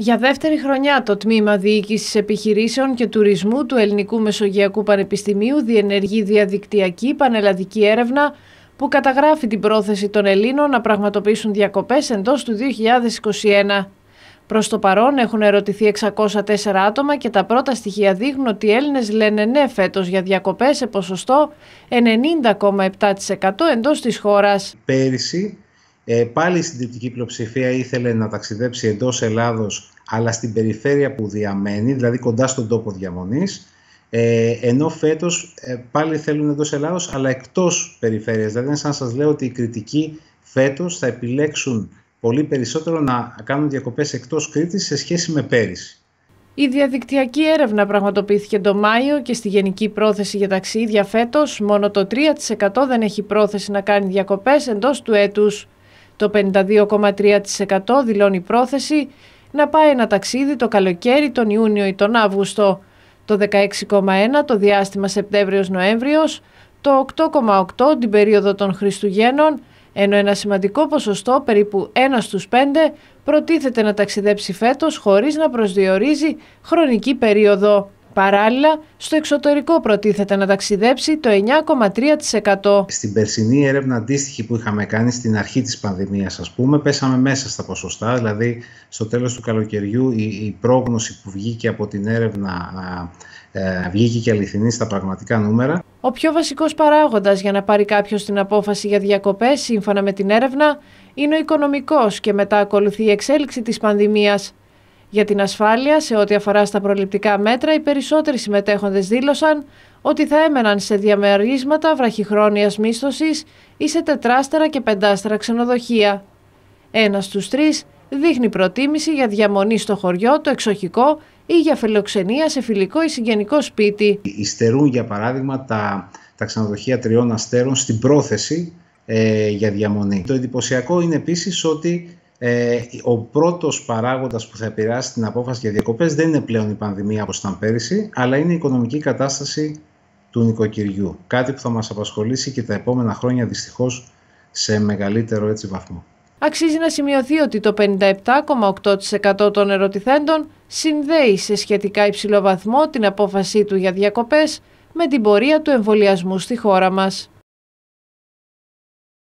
Για δεύτερη χρονιά το Τμήμα Διοίκησης Επιχειρήσεων και Τουρισμού του Ελληνικού Μεσογειακού Πανεπιστημίου διενεργεί διαδικτυακή πανελλαδική έρευνα που καταγράφει την πρόθεση των Ελλήνων να πραγματοποιήσουν διακοπές εντός του 2021. Προς το παρόν έχουν ερωτηθεί 604 άτομα και τα πρώτα στοιχεία δείχνουν ότι οι Έλληνες λένε ναι φέτος για διακοπές σε ποσοστό 90,7% εντός της χώρας. Πέρυσι ε, πάλι η συντηρητική πλειοψηφία ήθελε να ταξιδέψει εντός Ελλάδος, αλλά στην περιφέρεια που διαμένει, δηλαδή κοντά στον τόπο διαμονής, ε, ενώ φέτος ε, πάλι θέλουν εντός Ελλάδος, αλλά εκτός περιφέρειας. Δηλαδή σαν σας λέω ότι οι κριτικοί φέτος θα επιλέξουν πολύ περισσότερο να κάνουν διακοπές εκτός Κρήτης σε σχέση με πέρυσι. Η διαδικτυακή έρευνα πραγματοποιήθηκε το Μάιο και στη γενική πρόθεση για ταξίδια φέτος μόνο το 3% δεν έχει πρόθεση να κάνει διακοπές εντός του έτους. Το 52,3% δηλώνει πρόθεση να πάει ένα ταξίδι το καλοκαίρι, τον Ιούνιο ή τον Αύγουστο. Το 16,1% το διάστημα Σεπτέμβριος-Νοέμβριος, το 8,8% την περίοδο των Χριστουγέννων, ενώ ένα σημαντικό ποσοστό, περίπου 1 στους 5, προτίθεται να ταξιδέψει φέτος χωρίς να προσδιορίζει χρονική περίοδο. Παράλληλα, στο εξωτερικό προτίθεται να ταξιδέψει το 9,3%. Στην περσινή έρευνα αντίστοιχη που είχαμε κάνει στην αρχή της πανδημίας, ας πούμε, πέσαμε μέσα στα ποσοστά, δηλαδή στο τέλος του καλοκαιριού η, πρόγνωση που βγήκε από την έρευνα ε, βγήκε και αληθινή στα πραγματικά νούμερα. Ο πιο βασικός παράγοντας για να πάρει κάποιος την απόφαση για διακοπές, σύμφωνα με την έρευνα, είναι ο οικονομικός και μετά ακολουθεί η εξέλιξη της πανδημίας. Για την ασφάλεια, σε ό,τι αφορά στα προληπτικά μέτρα, οι περισσότεροι συμμετέχοντες δήλωσαν ότι θα έμεναν σε διαμερίσματα βραχυχρόνιας μίσθωσης ή σε τετράστερα και πεντάστερα ξενοδοχεία. Ένας στους τρεις δείχνει προτίμηση για διαμονή στο χωριό, το εξοχικό ή για φιλοξενία σε φιλικό ή συγγενικό σπίτι. Ιστερούν, για παράδειγμα, τα, ξενοδοχεία τριών αστέρων στην πρόθεση ε, για διαμονή. Το εντυπωσιακό είναι επίσης ότι ε, ο πρώτος παράγοντας που θα επηρεάσει την απόφαση για διακοπές δεν είναι πλέον η πανδημία όπως ήταν πέρυσι, αλλά είναι η οικονομική κατάσταση του νοικοκυριού. Κάτι που θα μας απασχολήσει και τα επόμενα χρόνια δυστυχώς σε μεγαλύτερο έτσι βαθμό. Αξίζει να σημειωθεί ότι το 57,8% των ερωτηθέντων συνδέει σε σχετικά υψηλό βαθμό την απόφασή του για διακοπές με την πορεία του εμβολιασμού στη χώρα μας.